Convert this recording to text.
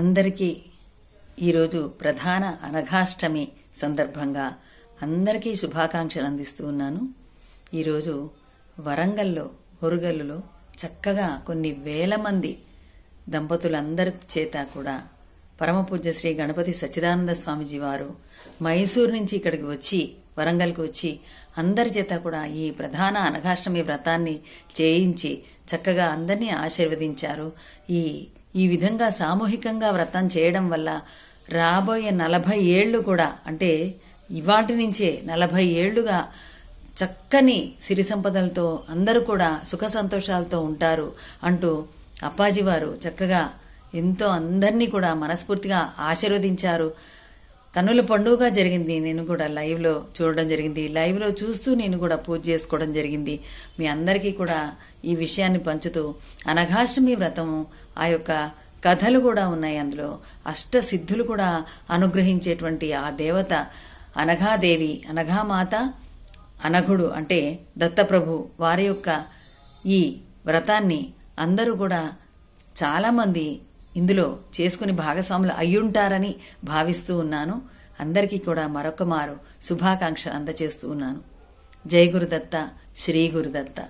అందరికీ ఈరోజు ప్రధాన అనఘాష్టమి సందర్భంగా అందరికీ శుభాకాంక్షలు అందిస్తూ ఉన్నాను ఈరోజు వరంగల్లో మురుగల్లులో చక్కగా కొన్ని వేల మంది దంపతులందరి చేత కూడా పరమపూజ్య శ్రీ గణపతి సచ్చిదానంద స్వామిజీ వారు మైసూరు నుంచి ఇక్కడికి వచ్చి వరంగల్కి వచ్చి అందరి చేత కూడా ఈ ప్రధాన అనఘాష్టమి వ్రతాన్ని చేయించి చక్కగా అందరినీ ఆశీర్వదించారు ఈ ఈ విధంగా సామూహికంగా వ్రతం చేయడం వల్ల రాబోయే నలభై ఏళ్లు కూడా అంటే ఇవాటి నుంచే నలభై ఏళ్లుగా చక్కని సిరి సంపదలతో అందరూ కూడా సుఖ సంతోషాలతో ఉంటారు అంటూ అప్పాజీ వారు చక్కగా ఎంతో అందరినీ కూడా మనస్ఫూర్తిగా ఆశీర్వదించారు కన్నుల పండుగ జరిగింది నేను కూడా లైవ్లో చూడడం జరిగింది లైవ్లో చూస్తూ నేను కూడా పూజ చేసుకోవడం జరిగింది మీ అందరికీ కూడా ఈ విషయాన్ని పంచుతూ అనఘాష్టమి వ్రతము ఆ యొక్క కథలు కూడా ఉన్నాయి అందులో అష్ట సిద్ధులు కూడా అనుగ్రహించేటువంటి ఆ దేవత అనఘాదేవి అనఘామాత అనఘుడు అంటే దత్తప్రభు వారి యొక్క ఈ వ్రతాన్ని అందరూ కూడా చాలామంది ఇందులో చేసుకుని భాగస్వాములు అయ్యుంటారని భావిస్తూ ఉన్నాను అందరికీ కూడా మరొక మారు శుభాకాంక్షలు అందచేస్తూ ఉన్నాను జై గురుదత్త శ్రీ గురుదత్త